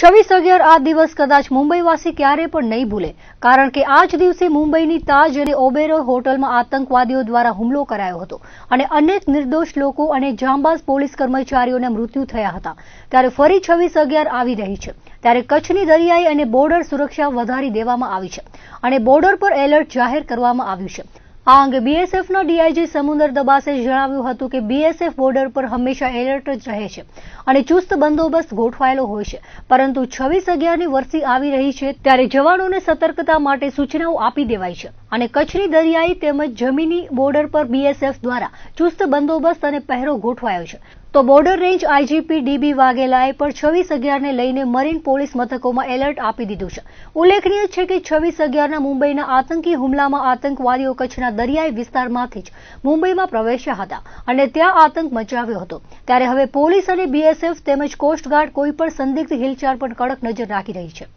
છવ્વીસ અગિયાર આ દિવસ કદાચ મુંબઈવાસી ક્યારે પણ નહીં ભૂલે કારણ કે આ જ દિવસે મુંબઈની તાજ અને ઓબેરો હોટલમાં આતંકવાદીઓ દ્વારા હુમલો કરાયો હતો અને અનેક નિર્દોષ લોકો અને જાંબાઝ પોલીસ કર્મચારીઓના મૃત્યુ થયા હતા ત્યારે ફરી છવ્વીસ અગિયાર આવી રહી છે ત્યારે કચ્છની દરિયાઈ અને બોર્ડર સુરક્ષા વધારી દેવામાં આવી છે અને બોર્ડર પર એલર્ટ જાહેર કરવામાં આવ્યું છે આ અંગે બીએસએફના ડીઆઈજી સમુદર દબાસે જણાવ્યું હતું કે બીએસએફ બોર્ડર પર હંમેશા એલર્ટ જ રહે છે અને ચુસ્ત બંદોબસ્ત ગોઠવાયેલો હોય છે પરંતુ છવ્વીસ અગિયારની વરસી આવી રહી છે ત્યારે જવાનોને સતર્કતા માટે સૂચનાઓ આપી દેવાય છે અને કચ્છની દરિયાઈ તેમજ જમીની બોર્ડર પર બીએસએફ દ્વારા ચુસ્ત બંદોબસ્ત અને પહેરો ગોઠવાયો છે તો બોર્ડર રેન્જ આઈજીપી ડીબી વાઘેલાએ પણ છવ્વીસ અગિયારને લઈને મરીન પોલીસ મથકોમાં એલર્ટ આપી દીધું છે ઉલ્લેખનીય છે કે છવ્વીસ અગિયારના મુંબઈના આતંકી હુમલામાં આતંકવાદીઓ કચ્છના દરિયાઈ વિસ્તારમાંથી જ મુંબઈમાં પ્રવેશ્યા હતા અને ત્યાં આતંક મચાવ્યો હતો ત્યારે હવે પોલીસ અને બીએસએફ તેમજ કોસ્ટગાર્ડ કોઈ પણ સંદિગ્ધ હિલચાર પર કડક નજર રાખી રહી છે